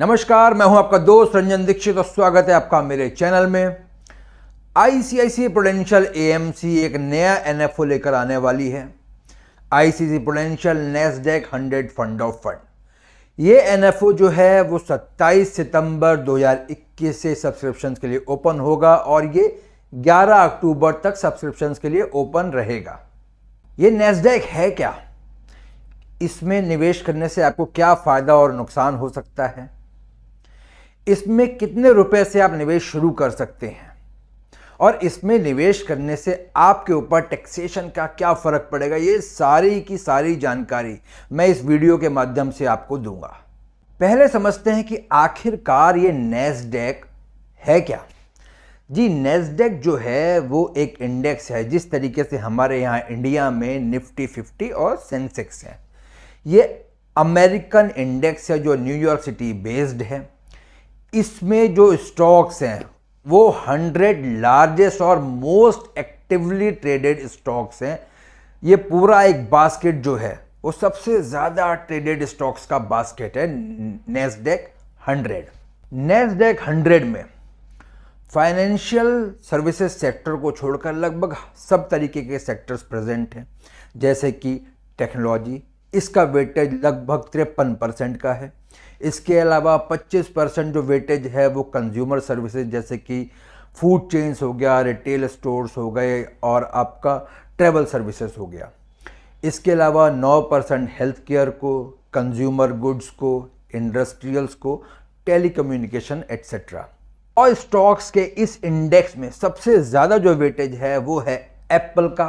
नमस्कार मैं हूं आपका दोस्त रंजन दीक्षित और स्वागत है आपका मेरे चैनल में आईसीआईसी प्रोडेंशियल एएमसी एक नया एनएफओ लेकर आने वाली है ICC prudential Nasdaq hundred fund of fund ये एनएफओ जो है वो 27 सितंबर 2021 से सब्सक्रिप्शन के लिए ओपन होगा और ये 11 अक्टूबर तक सब्सक्रिप्शन के लिए ओपन रहेगा ये नेस्डेक है क्या इसमें निवेश करने से आपको क्या फ़ायदा और नुकसान हो सकता है इसमें कितने रुपए से आप निवेश शुरू कर सकते हैं और इसमें निवेश करने से आपके ऊपर टैक्सेशन का क्या फ़र्क पड़ेगा ये सारी की सारी जानकारी मैं इस वीडियो के माध्यम से आपको दूंगा पहले समझते हैं कि आखिरकार ये नेस्डेक है क्या जी नेस्डेक जो है वो एक इंडेक्स है जिस तरीके से हमारे यहाँ इंडिया में निफ्टी फिफ्टी और सेंसेक्स है ये अमेरिकन इंडेक्स है जो न्यूयॉर्क सिटी बेस्ड है इसमें जो स्टॉक्स हैं वो हंड्रेड लार्जेस्ट और मोस्ट एक्टिवली ट्रेडेड स्टॉक्स हैं ये पूरा एक बास्केट जो है वो सबसे ज़्यादा ट्रेडेड स्टॉक्स का बास्केट है नेस्डेक हंड्रेड नेस्डेक हंड्रेड में फाइनेंशियल सर्विसेज सेक्टर को छोड़कर लगभग सब तरीके के सेक्टर्स प्रेजेंट हैं जैसे कि टेक्नोलॉजी इसका वेटेज लगभग तिरपन परसेंट का है इसके अलावा 25 परसेंट जो वेटेज है वो कंज्यूमर सर्विसेज जैसे कि फूड चेन्स हो गया रिटेल स्टोर्स हो गए और आपका ट्रेवल सर्विसेज हो गया इसके अलावा 9 परसेंट हेल्थ केयर को कंज्यूमर गुड्स को इंडस्ट्रियल्स को कम्युनिकेशन एट्सेट्रा और स्टॉक्स के इस इंडेक्स में सबसे ज़्यादा जो वेटेज है वो है एप्पल का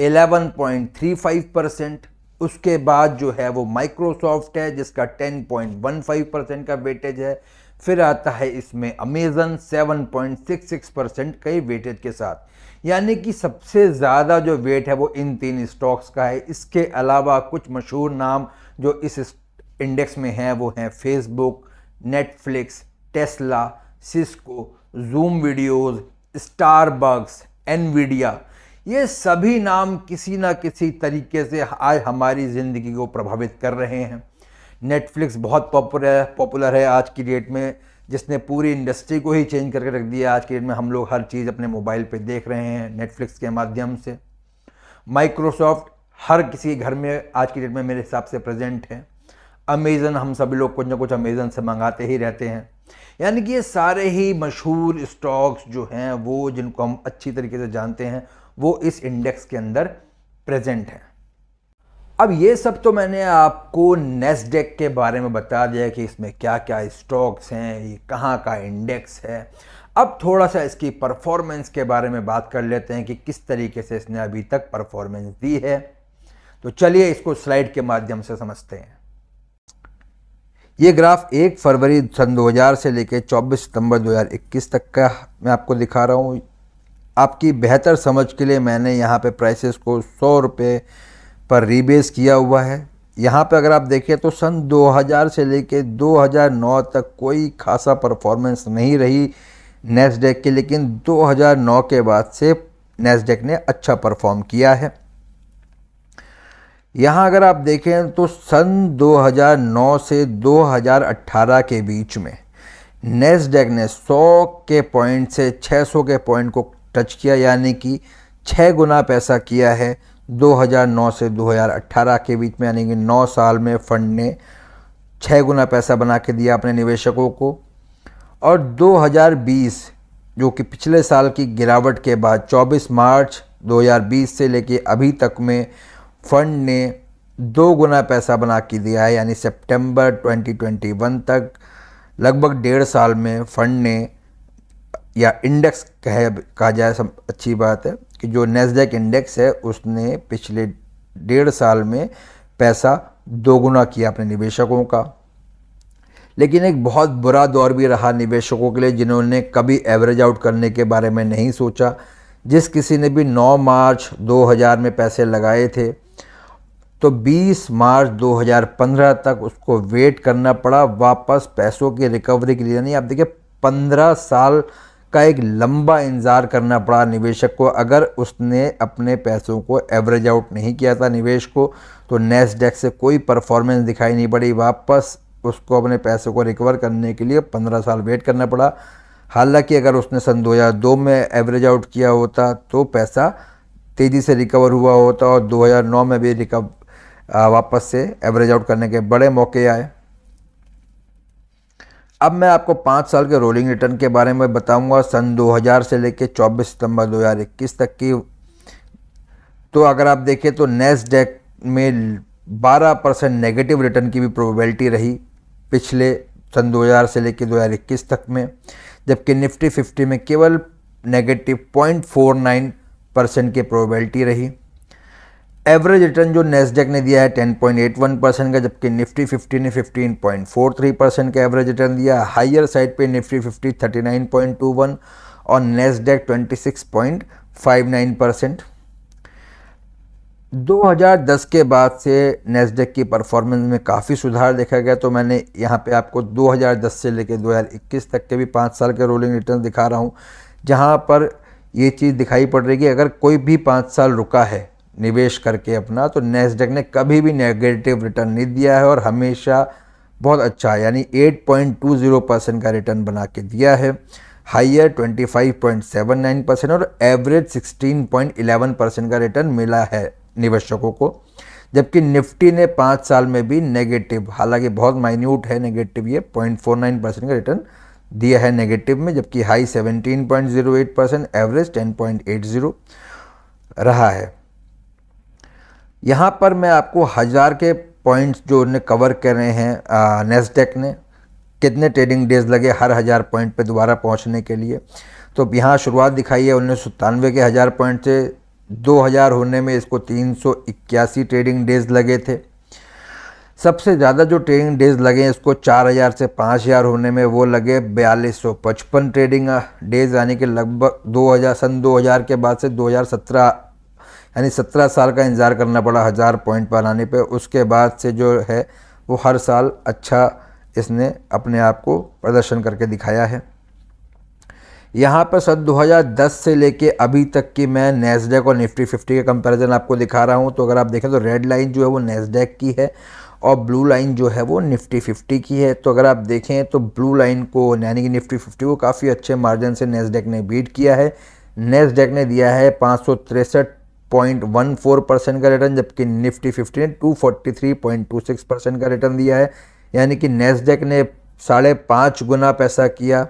11.35 परसेंट उसके बाद जो है वो माइक्रोसॉफ्ट है जिसका 10.15 परसेंट का वेटेज है फिर आता है इसमें अमेज़न 7.66 परसेंट कई वेटेज के साथ यानी कि सबसे ज़्यादा जो वेट है वो इन तीन स्टॉक्स का है इसके अलावा कुछ मशहूर नाम जो इस इंडेक्स में हैं वो हैं Facebook Netflix Tesla Cisco Zoom videos Starbucks Nvidia ये सभी नाम किसी ना किसी तरीके से आज हमारी ज़िंदगी को प्रभावित कर रहे हैं नेटफ्लिक्स बहुत पॉपुलर पॉपुलर है आज की डेट में जिसने पूरी इंडस्ट्री को ही चेंज करके रख दिया आज के डेट में हम लोग हर चीज़ अपने मोबाइल पे देख रहे हैं नेटफ्लिक्स के माध्यम से माइक्रोसॉफ्ट हर किसी घर में आज की डेट में मेरे हिसाब से प्रेजेंट है अमेज़न हम सभी लोग कुछ ना कुछ अमेज़न से मंगाते ही रहते हैं यानी कि ये सारे ही मशहूर स्टॉक्स जो हैं वो जिनको हम अच्छी तरीके से जानते हैं वो इस इंडेक्स के अंदर प्रेजेंट है अब ये सब तो मैंने आपको नेस्डेक के बारे में बता दिया कि इसमें क्या क्या स्टॉक्स हैं ये कहाँ का इंडेक्स है अब थोड़ा सा इसकी परफॉर्मेंस के बारे में बात कर लेते हैं कि किस तरीके से इसने अभी तक परफॉर्मेंस दी है तो चलिए इसको स्लाइड के माध्यम से समझते हैं ये ग्राफ एक फरवरी सन 2000 से लेकर 24 सितंबर 2021 तक का मैं आपको दिखा रहा हूँ आपकी बेहतर समझ के लिए मैंने यहाँ पे प्राइसेस को सौ रुपये पर रीबेस किया हुआ है यहाँ पे अगर आप देखें तो सन 2000 से लेके 2009 तक कोई खासा परफॉर्मेंस नहीं रही नेस्डेक की लेकिन 2009 के बाद से नेस्डेक ने अच्छा परफॉर्म किया है यहाँ अगर आप देखें तो सन 2009 से 2018 के बीच में नेस्डेक ने 100 के पॉइंट से 600 के पॉइंट को टच किया यानी कि छः गुना पैसा किया है 2009 से 2018 के बीच में यानी कि नौ साल में फंड ने छः गुना पैसा बना के दिया अपने निवेशकों को और 2020 जो कि पिछले साल की गिरावट के बाद 24 मार्च 2020 से लेके अभी तक में फंड ने दो गुना पैसा बना के दिया है यानी सितंबर 2021 तक लगभग डेढ़ साल में फंड ने या इंडेक्स कहे कहा जाए सब अच्छी बात है कि जो नेस्डेक इंडेक्स है उसने पिछले डेढ़ साल में पैसा दोगुना किया अपने निवेशकों का लेकिन एक बहुत बुरा दौर भी रहा निवेशकों के लिए जिन्होंने कभी एवरेज आउट करने के बारे में नहीं सोचा जिस किसी ने भी 9 मार्च 2000 में पैसे लगाए थे तो 20 मार्च 2015 तक उसको वेट करना पड़ा वापस पैसों की रिकवरी के लिए नहीं आप देखिए 15 साल का एक लंबा इंतज़ार करना पड़ा निवेशक को अगर उसने अपने पैसों को एवरेज आउट नहीं किया था निवेश को तो नेस्डेक से कोई परफॉर्मेंस दिखाई नहीं पड़ी वापस उसको अपने पैसों को रिकवर करने के लिए पंद्रह साल वेट करना पड़ा हालांकि अगर उसने सन 2002 में एवरेज आउट किया होता तो पैसा तेज़ी से रिकवर हुआ होता और नौ में भी रिकव वापस से एवरेज आउट करने के बड़े मौके आए अब मैं आपको पाँच साल के रोलिंग रिटर्न के बारे में बताऊंगा सन 2000 से लेकर 24 सितंबर 2021 तक की तो अगर आप देखें तो नेस्डेक में 12 परसेंट नेगेटिव रिटर्न की भी प्रोबेबिलिटी रही पिछले सन 2000 से लेकर 2021 तक में जबकि निफ्टी 50 में केवल नेगेटिव पॉइंट परसेंट की प्रोबेबिलिटी रही एवरेज रिटर्न जो नेस्डेक ने दिया है 10.81 परसेंट का जबकि निफ्टी 50 ने 15.43 परसेंट का एवरेज रिटर्न दिया हाइयर साइड पे निफ्टी 50 39.21 और नेस्डेक 26.59 परसेंट 2010 के बाद से नेस्डेक की परफॉर्मेंस में काफ़ी सुधार देखा गया तो मैंने यहाँ पे आपको 2010 से लेकर 2021 तक के भी पाँच साल के रोलिंग रिटर्न दिखा रहा हूँ जहाँ पर ये चीज़ दिखाई पड़ रही है कि अगर कोई भी पाँच साल रुका है निवेश करके अपना तो नेस्डेक ने कभी भी नेगेटिव रिटर्न नहीं दिया है और हमेशा बहुत अच्छा यानी 8.20 परसेंट का रिटर्न बना के दिया है हाइयर 25.79 परसेंट और एवरेज 16.11 परसेंट का रिटर्न मिला है निवेशकों को जबकि निफ्टी ने पाँच साल में भी नेगेटिव हालांकि बहुत माइन्यूट है नेगेटिव ये 0.49 परसेंट का रिटर्न दिया है नेगेटिव में जबकि हाई 17.08 परसेंट एवरेज 10.80 रहा है यहाँ पर मैं आपको हज़ार के पॉइंट्स जो ने कवर कर रहे हैं नेस्टेक ने कितने ट्रेडिंग डेज लगे हर हज़ार पॉइंट पे दोबारा पहुँचने के लिए तो यहाँ शुरुआत दिखाई है उन्नीस के हज़ार पॉइंट से 2000 होने में इसको तीन ट्रेडिंग डेज लगे थे सबसे ज़्यादा जो ट्रेडिंग डेज लगे इसको 4000 से 5000 होने में वो लगे बयालीस सौ पचपन ट्रेडिंग डेज यानी कि लगभग 2000 सन 2000 के बाद से यानी सत्रह साल का इंतज़ार करना पड़ा हज़ार पॉइंट पर आने पर उसके बाद से जो है वो हर साल अच्छा इसने अपने आप को प्रदर्शन करके दिखाया है यहाँ पर सन 2010 से लेके अभी तक की मैं नेस्डेक और निफ्टी 50 के कंपैरिजन आपको दिखा रहा हूँ तो अगर आप देखें तो रेड लाइन जो है वो नेस्डेक की है और ब्लू लाइन जो है वो निफ्टी 50 की है तो अगर आप देखें तो ब्लू लाइन को यानी कि निफ्टी 50 को काफ़ी अच्छे मार्जिन से नेस्डेक ने बीट किया है नेस्डेक ने दिया है पाँच फोर परसेंट का रिटर्न जबकि निफ्टी फिफ्टी ने सिक्स परसेंट का रिटर्न दिया है यानी कि नेस्डेक ने साढ़े पाँच गुना पैसा किया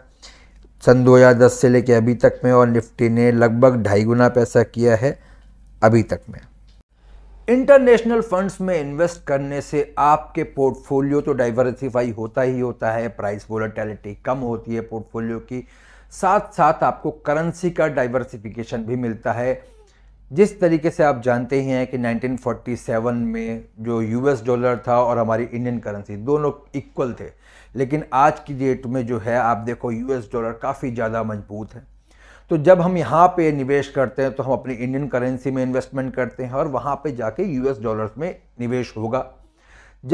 सन 2010 से लेकर अभी तक में और निफ्टी ने लगभग ढाई गुना पैसा किया है अभी तक में इंटरनेशनल फंड्स में इन्वेस्ट करने से आपके पोर्टफोलियो तो डाइवर्सिफाई होता ही होता है प्राइस वोलेटिलिटी कम होती है पोर्टफोलियो की साथ साथ आपको करेंसी का डाइवर्सिफिकेशन भी मिलता है जिस तरीके से आप जानते ही हैं कि 1947 में जो यूएस डॉलर था और हमारी इंडियन करेंसी दोनों इक्वल थे लेकिन आज की डेट में जो है आप देखो यूएस डॉलर काफ़ी ज़्यादा मजबूत है तो जब हम यहाँ पे निवेश करते हैं तो हम अपनी इंडियन करेंसी में इन्वेस्टमेंट करते हैं और वहाँ पे जाके यूएस डॉलर्स में निवेश होगा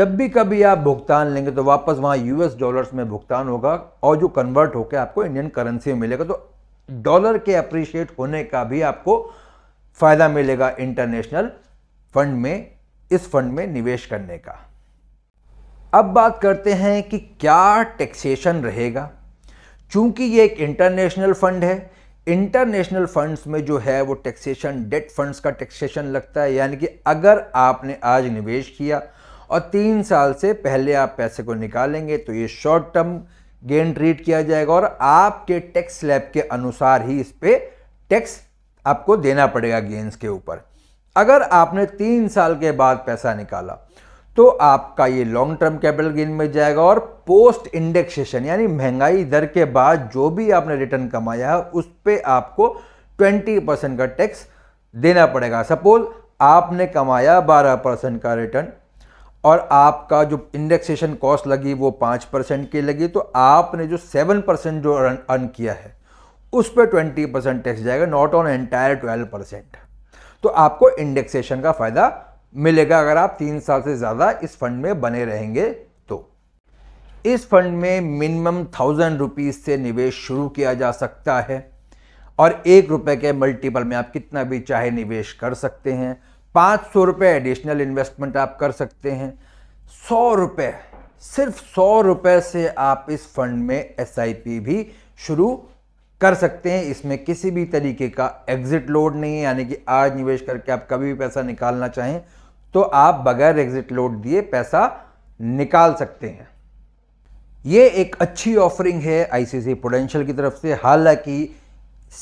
जब भी कभी आप भुगतान लेंगे तो वापस वहाँ यूएस डॉलर्स में भुगतान होगा और जो कन्वर्ट होकर आपको इंडियन करेंसी में मिलेगा तो डॉलर के अप्रिशिएट होने का भी आपको फ़ायदा मिलेगा इंटरनेशनल फंड में इस फंड में निवेश करने का अब बात करते हैं कि क्या टैक्सेशन रहेगा चूंकि ये एक इंटरनेशनल फंड है इंटरनेशनल फंड्स में जो है वो टैक्सेशन डेट फंड्स का टैक्सेशन लगता है यानी कि अगर आपने आज निवेश किया और तीन साल से पहले आप पैसे को निकालेंगे तो ये शॉर्ट टर्म गेन ट्रीट किया जाएगा और आपके टैक्स स्लैब के अनुसार ही इस पर टैक्स आपको देना पड़ेगा गेंस के ऊपर अगर आपने तीन साल के बाद पैसा निकाला तो आपका ये लॉन्ग टर्म कैपिटल गेन में जाएगा और पोस्ट इंडेक्सेशन यानी महंगाई दर के बाद जो भी आपने रिटर्न कमाया है उस पर आपको 20 परसेंट का टैक्स देना पड़ेगा सपोज आपने कमाया 12 परसेंट का रिटर्न और आपका जो इंडेक्सेशन कॉस्ट लगी वो 5 परसेंट की लगी तो आपने जो 7 परसेंट जो अर्न किया है उस पर ट्वेंटी परसेंट टैक्स जाएगा not on entire twelve percent तो आपको इंडेक्सेशन का फ़ायदा मिलेगा अगर आप तीन साल से ज़्यादा इस फंड में बने रहेंगे तो इस फंड में मिनिमम थाउजेंड रुपीज़ से निवेश शुरू किया जा सकता है और एक रुपये के मल्टीपल में आप कितना भी चाहे निवेश कर सकते हैं पाँच सौ रुपये एडिशनल इन्वेस्टमेंट आप कर सकते हैं सौ रुपये सिर्फ सौ रुपये से आप इस फंड में एस भी शुरू कर सकते हैं इसमें किसी भी तरीके का एग्जिट लोड नहीं है यानी कि आज निवेश करके आप कभी भी पैसा निकालना चाहें तो आप बगैर एग्जिट लोड दिए पैसा निकाल सकते हैं ये एक अच्छी ऑफरिंग है आईसीसी पोटेंशियल की तरफ से हालांकि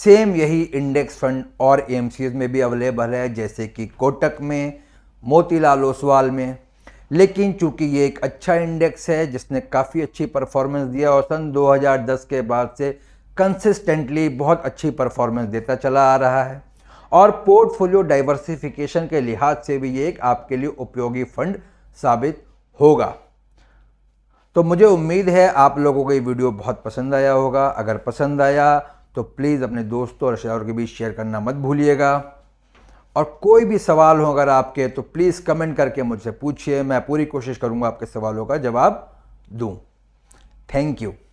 सेम यही इंडेक्स फंड और ए में भी अवेलेबल है जैसे कि कोटक में मोतीलाल ओसवाल में लेकिन चूंकि ये एक अच्छा इंडेक्स है जिसने काफ़ी अच्छी परफॉर्मेंस दिया और सन 2010 के बाद से कंसिस्टेंटली बहुत अच्छी परफॉर्मेंस देता चला आ रहा है और पोर्टफोलियो डाइवर्सिफिकेशन के लिहाज से भी ये एक आपके लिए उपयोगी फंड साबित होगा तो मुझे उम्मीद है आप लोगों को ये वीडियो बहुत पसंद आया होगा अगर पसंद आया तो प्लीज़ अपने दोस्तों और रिश्तेदारों के बीच शेयर करना मत भूलिएगा और कोई भी सवाल हो अगर आपके तो प्लीज़ कमेंट करके मुझसे पूछिए मैं पूरी कोशिश करूँगा आपके सवालों का जवाब दूँ थैंक यू